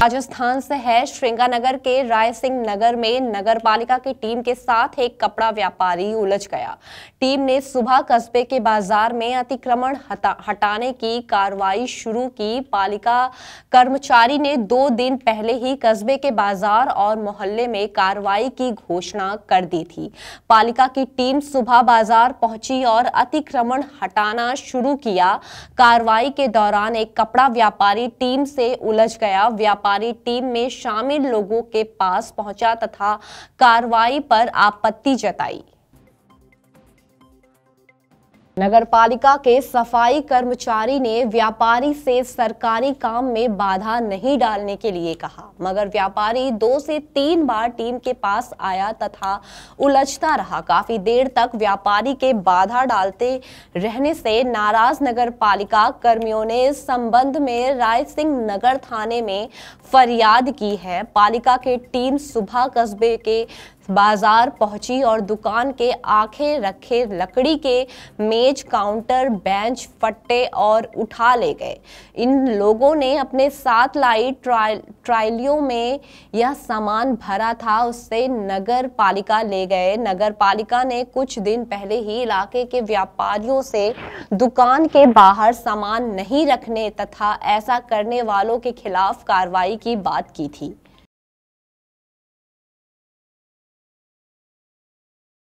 राजस्थान से है श्रृंगानगर के राय सिंह नगर में नगर पालिका की टीम के साथ एक कपड़ा व्यापारी उलझ गया टीम ने सुबह कस्बे के बाजार में अतिक्रमण हटा, हटाने की कार्रवाई शुरू की पालिका कर्मचारी ने दो दिन पहले ही कस्बे के बाजार और मोहल्ले में कार्रवाई की घोषणा कर दी थी पालिका की टीम सुबह बाजार पहुंची और अतिक्रमण हटाना शुरू किया कार्रवाई के दौरान एक कपड़ा व्यापारी टीम से उलझ गया व्यापार व्यापारी टीम में शामिल लोगों के पास पहुंचा तथा कार्रवाई पर आपत्ति जताई नगरपालिका के सफाई कर्मचारी ने व्यापारी से सरकारी काम में बाधा नहीं डालने के लिए कहा मगर व्यापारी दो से तीन बार टीम के पास आया तथा उलझता रहा काफी देर तक व्यापारी के बाधा डालते रहने से नाराज नगरपालिका कर्मियों ने इस संबंध में राय सिंह नगर थाने में फरियाद की है पालिका के टीम सुबह कस्बे के बाजार पहुंची और दुकान के आंखें रखे लकड़ी के मेज काउंटर बेंच फट्टे और उठा ले गए इन लोगों ने अपने साथ लाई ट्रायल ट्रायलियों में यह सामान भरा था उससे नगर पालिका ले गए नगर पालिका ने कुछ दिन पहले ही इलाके के व्यापारियों से दुकान के बाहर सामान नहीं रखने तथा ऐसा करने वालों के खिलाफ कार्रवाई की बात की थी